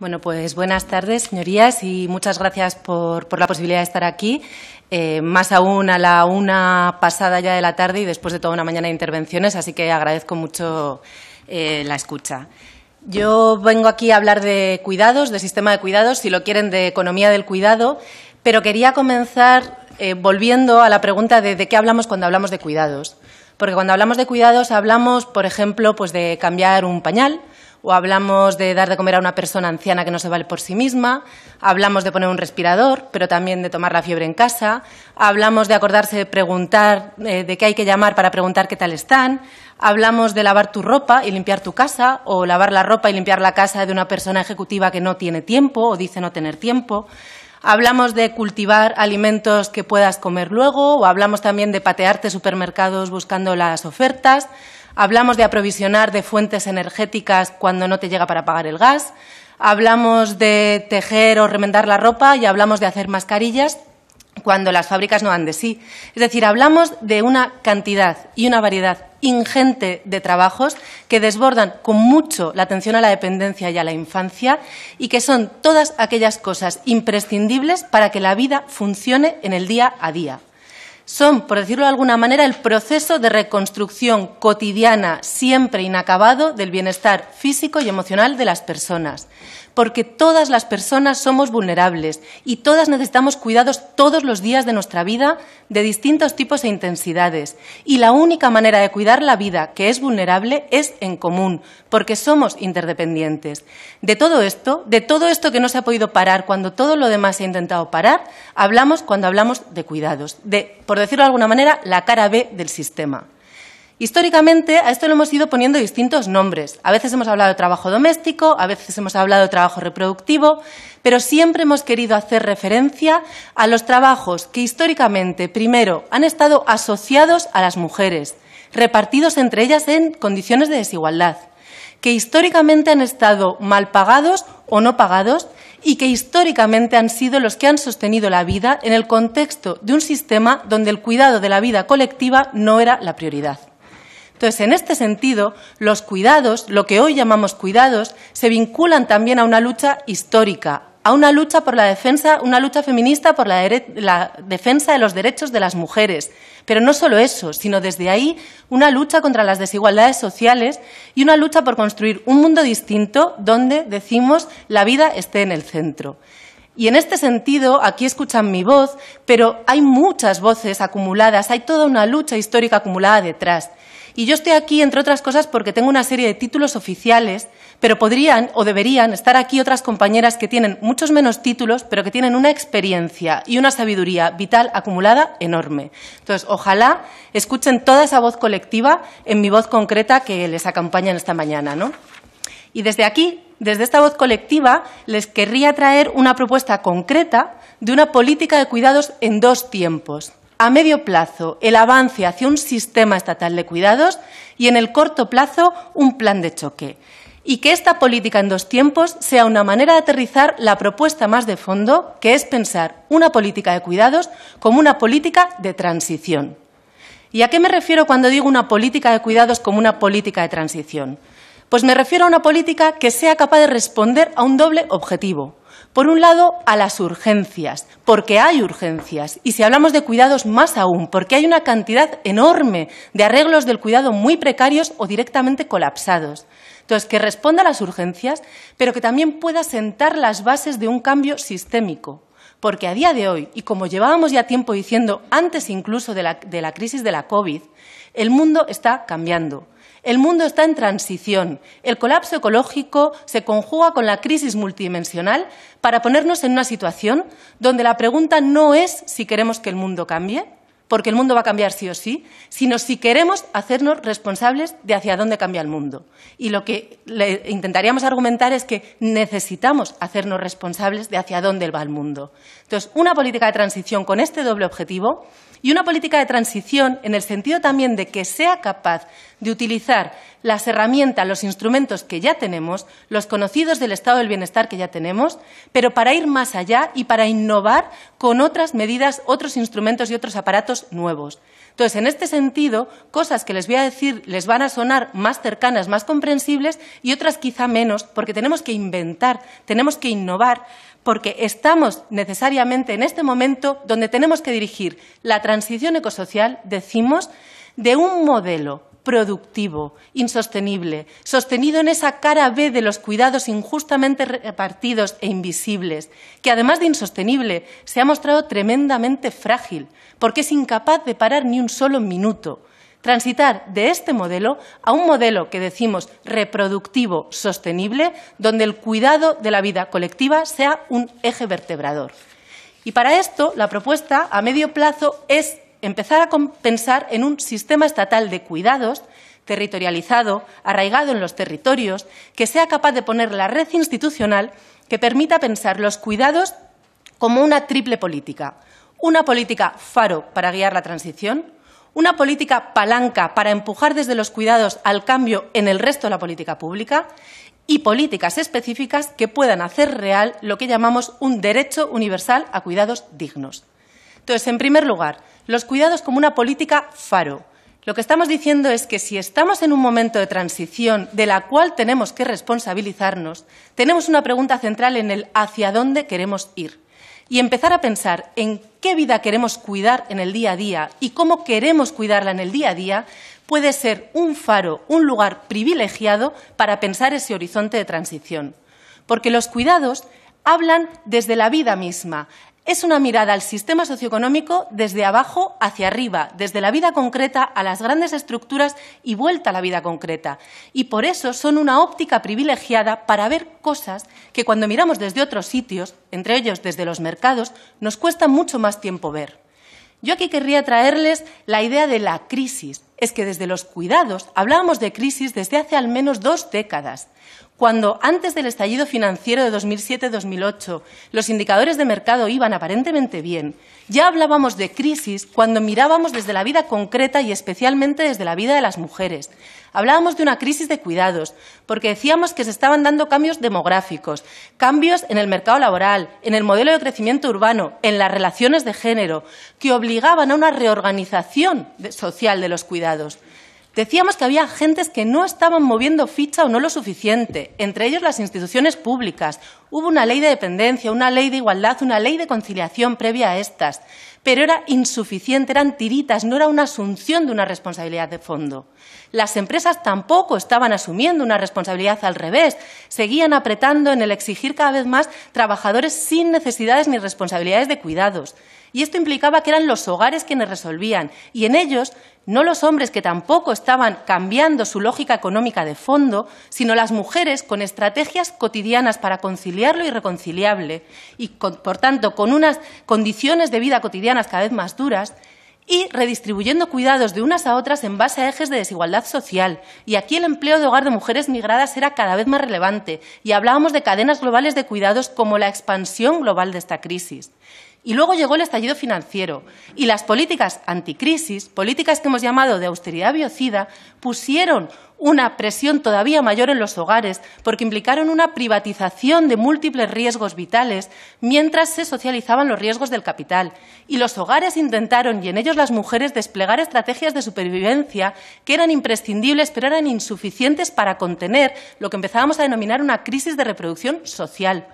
Bueno, pues buenas tardes, señorías, y muchas gracias por, la posibilidad de estar aquí. Eh, más aún a la una pasada ya de la tarde y después de toda una mañana de intervenciones, así que agradezco mucho eh, la escucha. Yo vengo aquí a hablar de cuidados, de sistema de cuidados, si lo quieren, de economía del cuidado, pero quería comenzar eh, volviendo a la pregunta de, de qué hablamos cuando hablamos de cuidados. Porque cuando hablamos de cuidados hablamos, por ejemplo, pues de cambiar un pañal, o hablamos de dar de comer a una persona anciana que no se vale por sí misma, hablamos de poner un respirador, pero también de tomar la fiebre en casa, hablamos de acordarse de preguntar, eh, de qué hay que llamar para preguntar qué tal están, hablamos de lavar tu ropa y limpiar tu casa, o lavar la ropa y limpiar la casa de una persona ejecutiva que no tiene tiempo o dice no tener tiempo. Hablamos de cultivar alimentos que puedas comer luego, o hablamos también de patearte supermercados buscando las ofertas. Hablamos de aprovisionar de fuentes energéticas cuando no te llega para pagar el gas. Hablamos de tejer o remendar la ropa y hablamos de hacer mascarillas cuando las fábricas no han de sí. Es decir, hablamos de una cantidad y una variedad ingente de trabajos que desbordan con mucho la atención a la dependencia y a la infancia y que son todas aquellas cosas imprescindibles para que la vida funcione en el día a día son, por decirlo de alguna manera, el proceso de reconstrucción cotidiana, siempre inacabado, del bienestar físico y emocional de las personas porque todas las personas somos vulnerables y todas necesitamos cuidados todos los días de nuestra vida de distintos tipos e intensidades. Y la única manera de cuidar la vida que es vulnerable es en común, porque somos interdependientes. De todo esto, de todo esto que no se ha podido parar cuando todo lo demás se ha intentado parar, hablamos cuando hablamos de cuidados, de, por decirlo de alguna manera, la cara B del sistema. Históricamente a esto le hemos ido poniendo distintos nombres. A veces hemos hablado de trabajo doméstico, a veces hemos hablado de trabajo reproductivo, pero siempre hemos querido hacer referencia a los trabajos que históricamente, primero, han estado asociados a las mujeres, repartidos entre ellas en condiciones de desigualdad, que históricamente han estado mal pagados o no pagados y que históricamente han sido los que han sostenido la vida en el contexto de un sistema donde el cuidado de la vida colectiva no era la prioridad. Entonces, en este sentido, los cuidados, lo que hoy llamamos cuidados, se vinculan también a una lucha histórica, a una lucha por la defensa, una lucha feminista por la, la, defensa de los derechos de las mujeres. Pero no solo eso, sino desde ahí una lucha contra las desigualdades sociales y una lucha por construir un mundo distinto donde, decimos, la vida esté en el centro. Y en este sentido, aquí escuchan mi voz, pero hay muchas voces acumuladas, hay toda una lucha histórica acumulada detrás. Y yo estoy aquí, entre otras cosas, porque tengo una serie de títulos oficiales, pero podrían o deberían estar aquí otras compañeras que tienen muchos menos títulos, pero que tienen una experiencia y una sabiduría vital acumulada enorme. Entonces, ojalá escuchen toda esa voz colectiva en mi voz concreta que les acompaña en esta mañana, Y desde aquí, desde esta voz colectiva, les querría traer una propuesta concreta de una política de cuidados en dos tiempos, a medio plazo el avance hacia un sistema estatal de cuidados y en el corto plazo un plan de choque. Y que esta política en dos tiempos sea una manera de aterrizar la propuesta más de fondo, que es pensar una política de cuidados como una política de transición. ¿Y a qué me refiero cuando digo una política de cuidados como una política de transición? Pues me refiero a una política que sea capaz de responder a un doble objetivo. Por un lado, a las urgencias, porque hay urgencias. Y si hablamos de cuidados, más aún, porque hay una cantidad enorme de arreglos del cuidado muy precarios o directamente colapsados. Entonces, que responda a las urgencias, pero que también pueda sentar las bases de un cambio sistémico. Porque a día de hoy, y como llevábamos ya tiempo diciendo antes incluso de la, de la crisis de la COVID, el mundo está cambiando. El mundo está en transición. El colapso ecológico se conjuga con la crisis multidimensional para ponernos en una situación donde la pregunta no es si queremos que el mundo cambie, porque el mundo va a cambiar sí o sí, sino si queremos hacernos responsables de hacia dónde cambia el mundo. Y lo que intentaríamos argumentar es que necesitamos hacernos responsables de hacia dónde va el mundo. Entonces, una política de transición con este doble objetivo y una política de transición en el sentido también de que sea capaz de utilizar las herramientas, los instrumentos que ya tenemos, los conocidos del estado del bienestar que ya tenemos, pero para ir más allá y para innovar con otras medidas, otros instrumentos y otros aparatos nuevos. Entonces, en este sentido, cosas que les voy a decir les van a sonar más cercanas, más comprensibles y otras quizá menos, porque tenemos que inventar, tenemos que innovar, porque estamos necesariamente en este momento donde tenemos que dirigir la transición ecosocial, decimos, de un modelo productivo, insostenible, sostenido en esa cara B de los cuidados injustamente repartidos e invisibles, que además de insostenible se ha mostrado tremendamente frágil, porque es incapaz de parar ni un solo minuto. Transitar de este modelo a un modelo que decimos reproductivo, sostenible, donde el cuidado de la vida colectiva sea un eje vertebrador. Y para esto, la propuesta a medio plazo es empezar a pensar en un sistema estatal de cuidados territorializado, arraigado en los territorios, que sea capaz de poner la red institucional que permita pensar los cuidados como una triple política. Una política faro para guiar la transición, una política palanca para empujar desde los cuidados al cambio en el resto de la política pública y políticas específicas que puedan hacer real lo que llamamos un derecho universal a cuidados dignos. Entonces, en primer lugar, los cuidados como una política faro. Lo que estamos diciendo es que si estamos en un momento de transición de la cual tenemos que responsabilizarnos, tenemos una pregunta central en el hacia dónde queremos ir y empezar a pensar en qué vida queremos cuidar en el día a día y cómo queremos cuidarla en el día a día puede ser un faro, un lugar privilegiado para pensar ese horizonte de transición. Porque los cuidados hablan desde la vida misma, es una mirada al sistema socioeconómico desde abajo hacia arriba, desde la vida concreta a las grandes estructuras y vuelta a la vida concreta. Y por eso son una óptica privilegiada para ver cosas que cuando miramos desde otros sitios, entre ellos desde los mercados, nos cuesta mucho más tiempo ver. Yo aquí querría traerles la idea de la crisis. Es que desde los cuidados hablábamos de crisis desde hace al menos dos décadas cuando antes del estallido financiero de 2007-2008 los indicadores de mercado iban aparentemente bien, ya hablábamos de crisis cuando mirábamos desde la vida concreta y especialmente desde la vida de las mujeres. Hablábamos de una crisis de cuidados, porque decíamos que se estaban dando cambios demográficos, cambios en el mercado laboral, en el modelo de crecimiento urbano, en las relaciones de género, que obligaban a una reorganización social de los cuidados. Decíamos que había agentes que no estaban moviendo ficha o no lo suficiente, entre ellos las instituciones públicas. Hubo una ley de dependencia, una ley de igualdad, una ley de conciliación previa a estas, pero era insuficiente, eran tiritas, no era una asunción de una responsabilidad de fondo. Las empresas tampoco estaban asumiendo una responsabilidad al revés, seguían apretando en el exigir cada vez más trabajadores sin necesidades ni responsabilidades de cuidados. Y esto implicaba que eran los hogares quienes resolvían, y en ellos no los hombres que tampoco estaban cambiando su lógica económica de fondo, sino las mujeres con estrategias cotidianas para conciliar lo irreconciliable y, por tanto, con unas condiciones de vida cotidianas cada vez más duras y redistribuyendo cuidados de unas a otras en base a ejes de desigualdad social. Y aquí el empleo de hogar de mujeres migradas era cada vez más relevante y hablábamos de cadenas globales de cuidados como la expansión global de esta crisis. Y luego llegó el estallido financiero y las políticas anticrisis, políticas que hemos llamado de austeridad biocida, pusieron una presión todavía mayor en los hogares porque implicaron una privatización de múltiples riesgos vitales mientras se socializaban los riesgos del capital. Y los hogares intentaron, y en ellos las mujeres, desplegar estrategias de supervivencia que eran imprescindibles pero eran insuficientes para contener lo que empezábamos a denominar una crisis de reproducción social.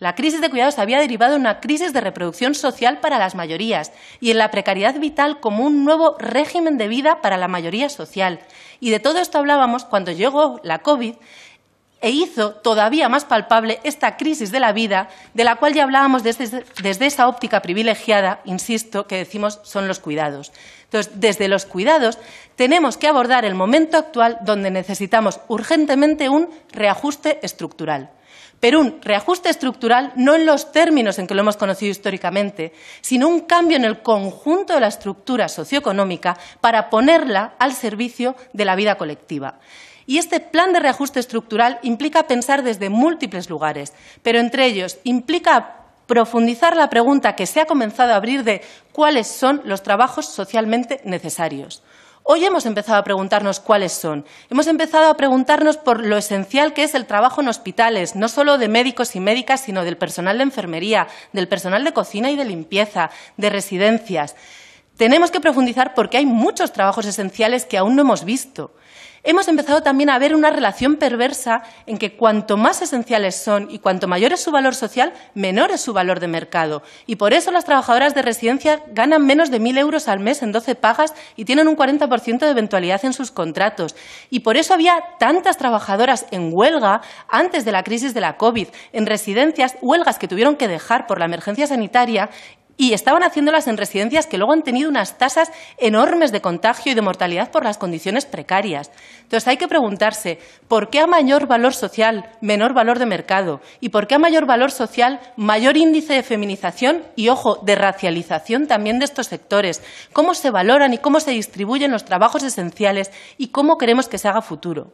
La crisis de cuidados había derivado en una crisis de reproducción social para las mayorías y en la precariedad vital como un nuevo régimen de vida para la mayoría social. Y de todo esto hablábamos cuando llegó la COVID e hizo todavía más palpable esta crisis de la vida, de la cual ya hablábamos desde, desde, esa óptica privilegiada, insisto, que decimos son los cuidados. Entonces, desde los cuidados tenemos que abordar el momento actual donde necesitamos urgentemente un reajuste estructural pero un reajuste estructural no en los términos en que lo hemos conocido históricamente, sino un cambio en el conjunto de la estructura socioeconómica para ponerla al servicio de la vida colectiva. Y este plan de reajuste estructural implica pensar desde múltiples lugares, pero entre ellos implica profundizar la pregunta que se ha comenzado a abrir de cuáles son los trabajos socialmente necesarios. Hoy hemos empezado a preguntarnos cuáles son. Hemos empezado a preguntarnos por lo esencial que es el trabajo en hospitales, no solo de médicos y médicas, sino del personal de enfermería, del personal de cocina y de limpieza, de residencias. Tenemos que profundizar porque hay muchos trabajos esenciales que aún no hemos visto hemos empezado también a ver una relación perversa en que cuanto más esenciales son y cuanto mayor es su valor social, menor es su valor de mercado. Y por eso las trabajadoras de residencia ganan menos de 1.000 euros al mes en 12 pagas y tienen un 40% de eventualidad en sus contratos. Y por eso había tantas trabajadoras en huelga antes de la crisis de la COVID, en residencias, huelgas que tuvieron que dejar por la emergencia sanitaria y estaban haciéndolas en residencias que luego han tenido unas tasas enormes de contagio y de mortalidad por las condiciones precarias. Entonces hay que preguntarse por qué a mayor valor social menor valor de mercado y por qué a mayor valor social mayor índice de feminización y, ojo, de racialización también de estos sectores, cómo se valoran y cómo se distribuyen los trabajos esenciales y cómo queremos que se haga futuro.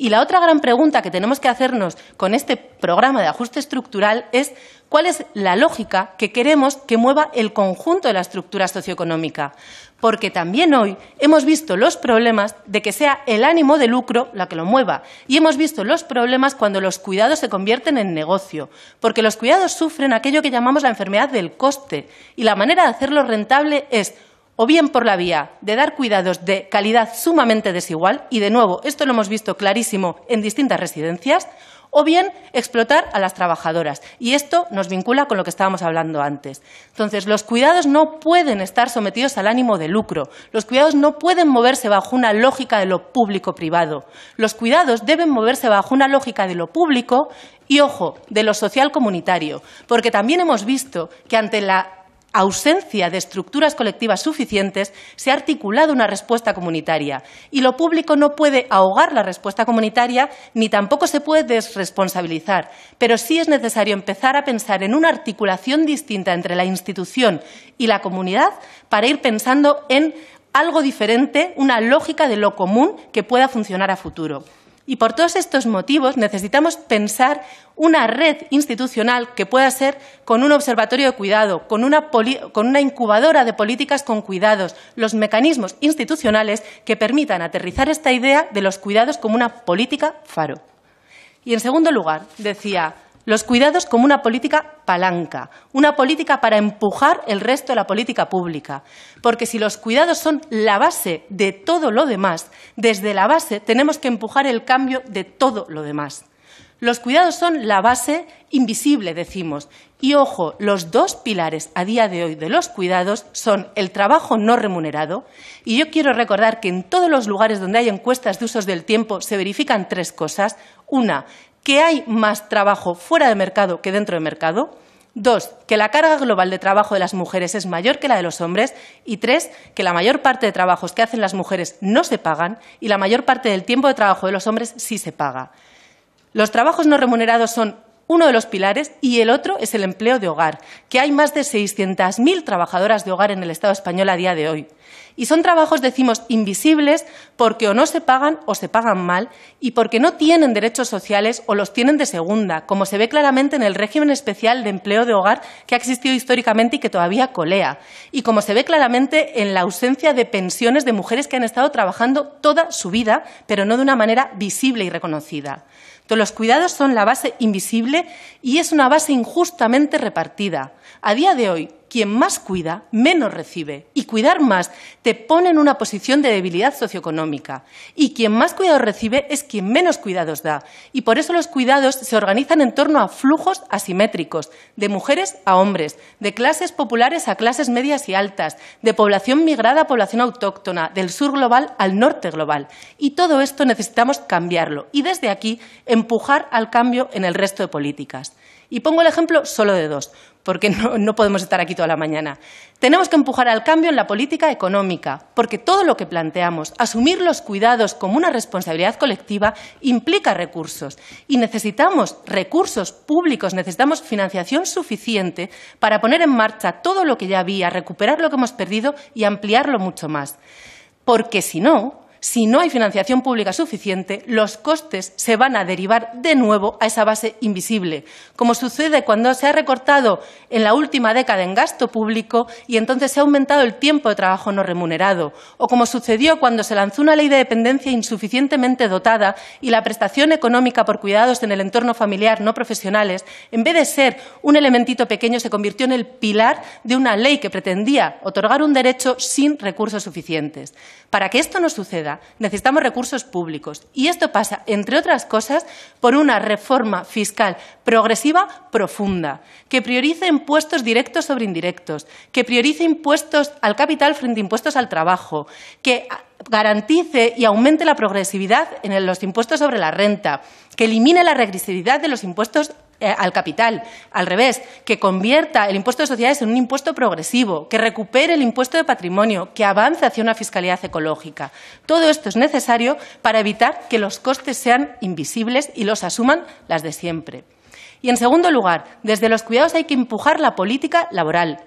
Y la otra gran pregunta que tenemos que hacernos con este programa de ajuste estructural es cuál es la lógica que queremos que mueva el conjunto de la estructura socioeconómica. Porque también hoy hemos visto los problemas de que sea el ánimo de lucro la que lo mueva. Y hemos visto los problemas cuando los cuidados se convierten en negocio. Porque los cuidados sufren aquello que llamamos la enfermedad del coste. Y la manera de hacerlo rentable es o bien por la vía de dar cuidados de calidad sumamente desigual, y de nuevo, esto lo hemos visto clarísimo en distintas residencias, o bien explotar a las trabajadoras. Y esto nos vincula con lo que estábamos hablando antes. Entonces, los cuidados no pueden estar sometidos al ánimo de lucro. Los cuidados no pueden moverse bajo una lógica de lo público-privado. Los cuidados deben moverse bajo una lógica de lo público y, ojo, de lo social comunitario. Porque también hemos visto que ante la ausencia de estructuras colectivas suficientes, se ha articulado una respuesta comunitaria. Y lo público no puede ahogar la respuesta comunitaria ni tampoco se puede desresponsabilizar. Pero sí es necesario empezar a pensar en una articulación distinta entre la institución y la comunidad para ir pensando en algo diferente, una lógica de lo común que pueda funcionar a futuro. Y por todos estos motivos necesitamos pensar una red institucional que pueda ser con un observatorio de cuidado, con una, con una incubadora de políticas con cuidados, los mecanismos institucionales que permitan aterrizar esta idea de los cuidados como una política faro. Y en segundo lugar, decía, los cuidados como una política palanca, una política para empujar el resto de la política pública. Porque si los cuidados son la base de todo lo demás, desde la base tenemos que empujar el cambio de todo lo demás. Los cuidados son la base invisible, decimos. Y ojo, los dos pilares a día de hoy de los cuidados son el trabajo no remunerado. Y yo quiero recordar que en todos los lugares donde hay encuestas de usos del tiempo se verifican tres cosas. Una, que hay más trabajo fuera de mercado que dentro de mercado. Dos, que la carga global de trabajo de las mujeres es mayor que la de los hombres. Y tres, que la mayor parte de trabajos que hacen las mujeres no se pagan y la mayor parte del tiempo de trabajo de los hombres sí se paga. Los trabajos no remunerados son uno de los pilares y el otro es el empleo de hogar, que hay más de 600.000 trabajadoras de hogar en el Estado español a día de hoy. Y son trabajos, decimos, invisibles porque o no se pagan o se pagan mal y porque no tienen derechos sociales o los tienen de segunda, como se ve claramente en el régimen especial de empleo de hogar que ha existido históricamente y que todavía colea, y como se ve claramente en la ausencia de pensiones de mujeres que han estado trabajando toda su vida, pero no de una manera visible y reconocida los cuidados son la base invisible y es una base injustamente repartida. A día de hoy, quien más cuida, menos recibe. Y cuidar más te pone en una posición de debilidad socioeconómica. Y quien más cuidados recibe es quien menos cuidados da. Y por eso los cuidados se organizan en torno a flujos asimétricos, de mujeres a hombres, de clases populares a clases medias y altas, de población migrada a población autóctona, del sur global al norte global. Y todo esto necesitamos cambiarlo. Y desde aquí empujar al cambio en el resto de políticas. Y pongo el ejemplo solo de dos porque no, podemos estar aquí toda la mañana. Tenemos que empujar al cambio en la política económica, porque todo lo que planteamos, asumir los cuidados como una responsabilidad colectiva, implica recursos. Y necesitamos recursos públicos, necesitamos financiación suficiente para poner en marcha todo lo que ya había, recuperar lo que hemos perdido y ampliarlo mucho más. Porque si no, si no hay financiación pública suficiente, los costes se van a derivar de nuevo a esa base invisible, como sucede cuando se ha recortado en la última década en gasto público y entonces se ha aumentado el tiempo de trabajo no remunerado, o como sucedió cuando se lanzó una ley de dependencia insuficientemente dotada y la prestación económica por cuidados en el entorno familiar no profesionales, en vez de ser un elementito pequeño, se convirtió en el pilar de una ley que pretendía otorgar un derecho sin recursos suficientes. Para que esto no suceda, Necesitamos recursos públicos. Y esto pasa, entre otras cosas, por una reforma fiscal progresiva profunda, que priorice impuestos directos sobre indirectos, que priorice impuestos al capital frente a impuestos al trabajo, que garantice y aumente la progresividad en los impuestos sobre la renta, que elimine la regresividad de los impuestos eh, al capital, al revés, que convierta el impuesto de sociedades en un impuesto progresivo, que recupere el impuesto de patrimonio, que avance hacia una fiscalidad ecológica. Todo esto es necesario para evitar que los costes sean invisibles y los asuman las de siempre. Y, en segundo lugar, desde los cuidados hay que empujar la política laboral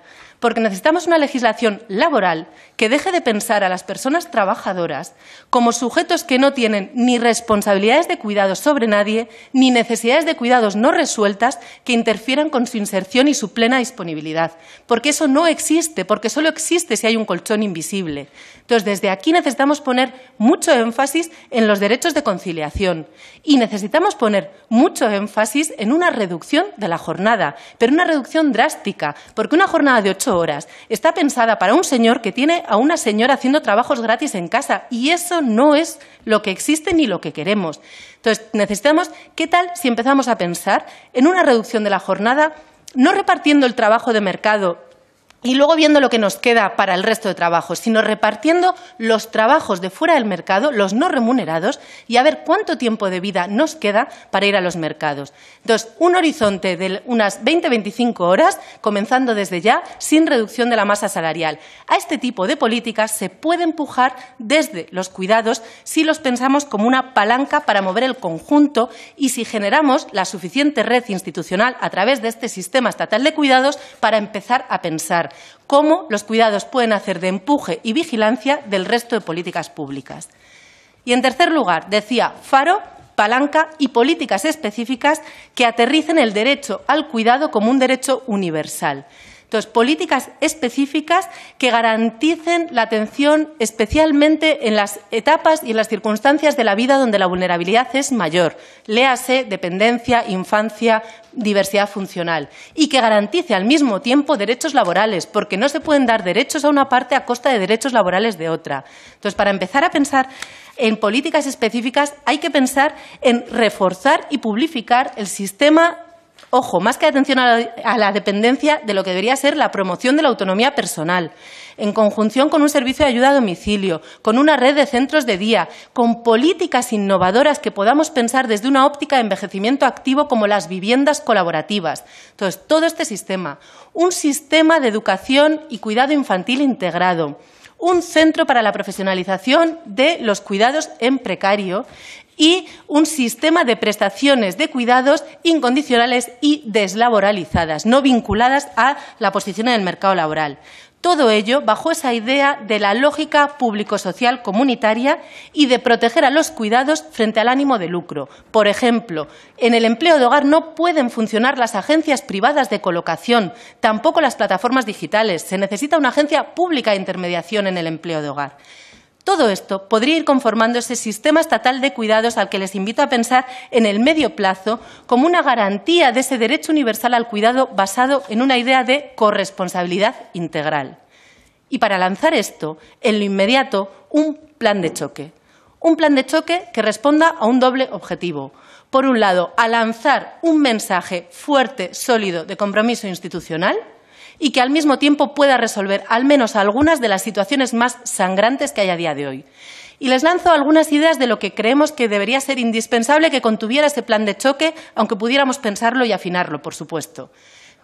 porque necesitamos una legislación laboral que deje de pensar a las personas trabajadoras como sujetos que no tienen ni responsabilidades de cuidados sobre nadie, ni necesidades de cuidados no resueltas que interfieran con su inserción y su plena disponibilidad, porque eso no existe, porque solo existe si hay un colchón invisible. Entonces, desde aquí necesitamos poner mucho énfasis en los derechos de conciliación y necesitamos poner mucho énfasis en una reducción de la jornada, pero una reducción drástica, porque una jornada de ocho horas. Está pensada para un señor que tiene a una señora haciendo trabajos gratis en casa y eso no es lo que existe ni lo que queremos. Entonces, necesitamos, ¿qué tal si empezamos a pensar en una reducción de la jornada? No repartiendo el trabajo de mercado y luego viendo lo que nos queda para el resto de trabajos, sino repartiendo los trabajos de fuera del mercado, los no remunerados, y a ver cuánto tiempo de vida nos queda para ir a los mercados. Entonces, un horizonte de unas 20-25 horas, comenzando desde ya, sin reducción de la masa salarial. A este tipo de políticas se puede empujar desde los cuidados si los pensamos como una palanca para mover el conjunto y si generamos la suficiente red institucional a través de este sistema estatal de cuidados para empezar a pensar cómo los cuidados pueden hacer de empuje y vigilancia del resto de políticas públicas. Y en tercer lugar, decía, faro, palanca y políticas específicas que aterricen el derecho al cuidado como un derecho universal. Entonces, políticas específicas que garanticen la atención especialmente en las etapas y en las circunstancias de la vida donde la vulnerabilidad es mayor. Léase dependencia, infancia, diversidad funcional. Y que garantice al mismo tiempo derechos laborales, porque no se pueden dar derechos a una parte a costa de derechos laborales de otra. Entonces, para empezar a pensar en políticas específicas, hay que pensar en reforzar y publificar el sistema ojo, más que atención a la, dependencia de lo que debería ser la promoción de la autonomía personal, en conjunción con un servicio de ayuda a domicilio, con una red de centros de día, con políticas innovadoras que podamos pensar desde una óptica de envejecimiento activo como las viviendas colaborativas. Entonces, todo este sistema, un sistema de educación y cuidado infantil integrado un centro para la profesionalización de los cuidados en precario y un sistema de prestaciones de cuidados incondicionales y deslaboralizadas, no vinculadas a la posición en el mercado laboral. Todo ello bajo esa idea de la lógica público-social comunitaria y de proteger a los cuidados frente al ánimo de lucro. Por ejemplo, en el empleo de hogar no pueden funcionar las agencias privadas de colocación, tampoco las plataformas digitales. Se necesita una agencia pública de intermediación en el empleo de hogar. Todo esto podría ir conformando ese sistema estatal de cuidados al que les invito a pensar en el medio plazo como una garantía de ese derecho universal al cuidado basado en una idea de corresponsabilidad integral. Y para lanzar esto, en lo inmediato, un plan de choque. Un plan de choque que responda a un doble objetivo. Por un lado, a lanzar un mensaje fuerte, sólido de compromiso institucional y que al mismo tiempo pueda resolver al menos algunas de las situaciones más sangrantes que hay a día de hoy. Y les lanzo algunas ideas de lo que creemos que debería ser indispensable que contuviera ese plan de choque, aunque pudiéramos pensarlo y afinarlo, por supuesto.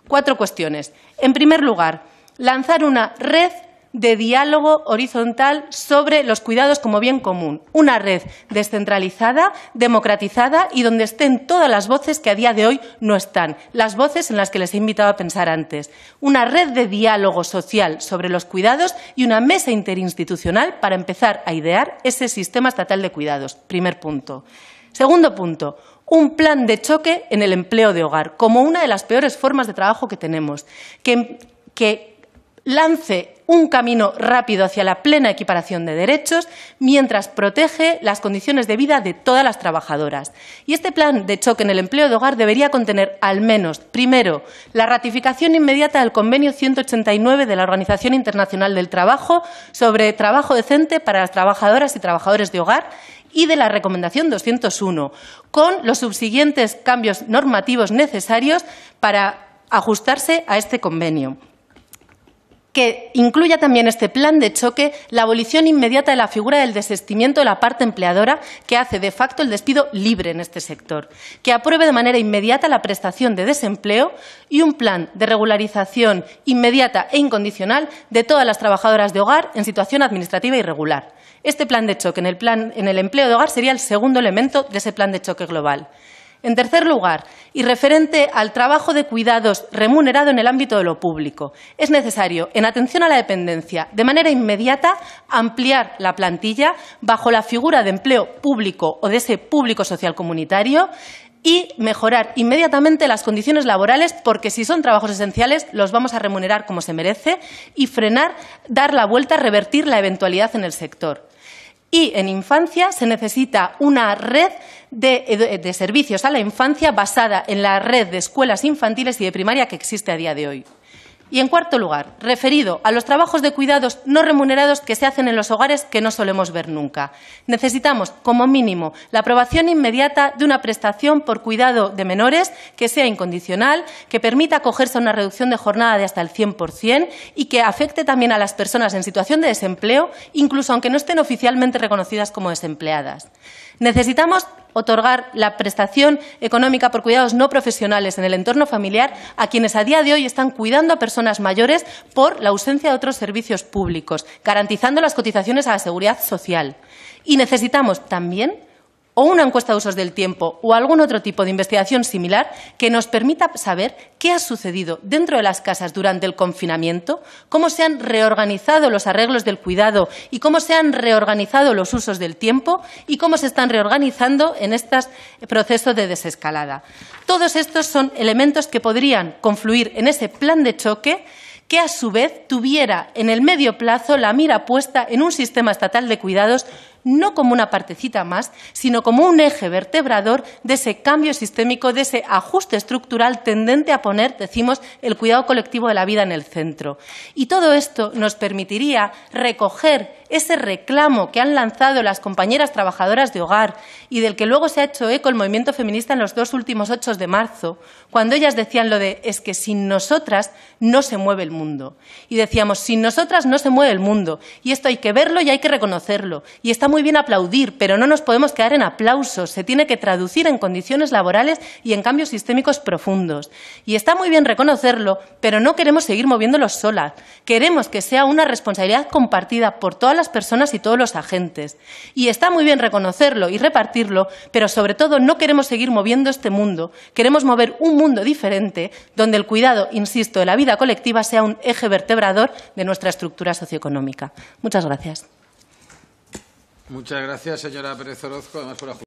Cuatro cuestiones. En primer lugar, lanzar una red de diálogo horizontal sobre los cuidados como bien común. Una red descentralizada, democratizada y donde estén todas las voces que a día de hoy no están, las voces en las que les he invitado a pensar antes. Una red de diálogo social sobre los cuidados y una mesa interinstitucional para empezar a idear ese sistema estatal de cuidados. Primer punto. Segundo punto, un plan de choque en el empleo de hogar, como una de las peores formas de trabajo que tenemos, que, lance un camino rápido hacia la plena equiparación de derechos, mientras protege las condiciones de vida de todas las trabajadoras. Y este plan de choque en el empleo de hogar debería contener al menos, primero, la ratificación inmediata del Convenio 189 de la Organización Internacional del Trabajo sobre trabajo decente para las trabajadoras y trabajadores de hogar y de la Recomendación 201, con los subsiguientes cambios normativos necesarios para ajustarse a este convenio que incluya también este plan de choque la abolición inmediata de la figura del desestimiento de la parte empleadora que hace de facto el despido libre en este sector, que apruebe de manera inmediata la prestación de desempleo y un plan de regularización inmediata e incondicional de todas las trabajadoras de hogar en situación administrativa irregular. Este plan de choque en el, plan, en el empleo de hogar sería el segundo elemento de ese plan de choque global. En tercer lugar, y referente al trabajo de cuidados remunerado en el ámbito de lo público, es necesario, en atención a la dependencia, de manera inmediata, ampliar la plantilla bajo la figura de empleo público o de ese público social comunitario y mejorar inmediatamente las condiciones laborales, porque si son trabajos esenciales los vamos a remunerar como se merece y frenar, dar la vuelta, revertir la eventualidad en el sector. Y en infancia se necesita una red de, servicios a la infancia basada en la red de escuelas infantiles y de primaria que existe a día de hoy. Y en cuarto lugar, referido a los trabajos de cuidados no remunerados que se hacen en los hogares que no solemos ver nunca. Necesitamos, como mínimo, la aprobación inmediata de una prestación por cuidado de menores que sea incondicional, que permita acogerse a una reducción de jornada de hasta el 100% y que afecte también a las personas en situación de desempleo, incluso aunque no estén oficialmente reconocidas como desempleadas. Necesitamos otorgar la prestación económica por cuidados no profesionales en el entorno familiar a quienes a día de hoy están cuidando a personas mayores por la ausencia de otros servicios públicos, garantizando las cotizaciones a la seguridad social. Y necesitamos también o una encuesta de usos del tiempo o algún otro tipo de investigación similar que nos permita saber qué ha sucedido dentro de las casas durante el confinamiento, cómo se han reorganizado los arreglos del cuidado y cómo se han reorganizado los usos del tiempo y cómo se están reorganizando en este proceso de desescalada. Todos estos son elementos que podrían confluir en ese plan de choque que a su vez tuviera en el medio plazo la mira puesta en un sistema estatal de cuidados no como una partecita más, sino como un eje vertebrador de ese cambio sistémico, de ese ajuste estructural tendente a poner, decimos, el cuidado colectivo de la vida en el centro. Y todo esto nos permitiría recoger ese reclamo que han lanzado las compañeras trabajadoras de hogar y del que luego se ha hecho eco el movimiento feminista en los dos últimos 8 de marzo, cuando ellas decían lo de es que sin nosotras no se mueve el mundo. Y decíamos, sin nosotras no se mueve el mundo. Y esto hay que verlo y hay que reconocerlo muy bien aplaudir, pero no nos podemos quedar en aplausos. Se tiene que traducir en condiciones laborales y en cambios sistémicos profundos. Y está muy bien reconocerlo, pero no queremos seguir moviéndolos solas. Queremos que sea una responsabilidad compartida por todas las personas y todos los agentes. Y está muy bien reconocerlo y repartirlo, pero sobre todo no queremos seguir moviendo este mundo. Queremos mover un mundo diferente donde el cuidado, insisto, de la vida colectiva sea un eje vertebrador de nuestra estructura socioeconómica. Muchas gracias. Muchas gracias, señora Pérez Orozco, además por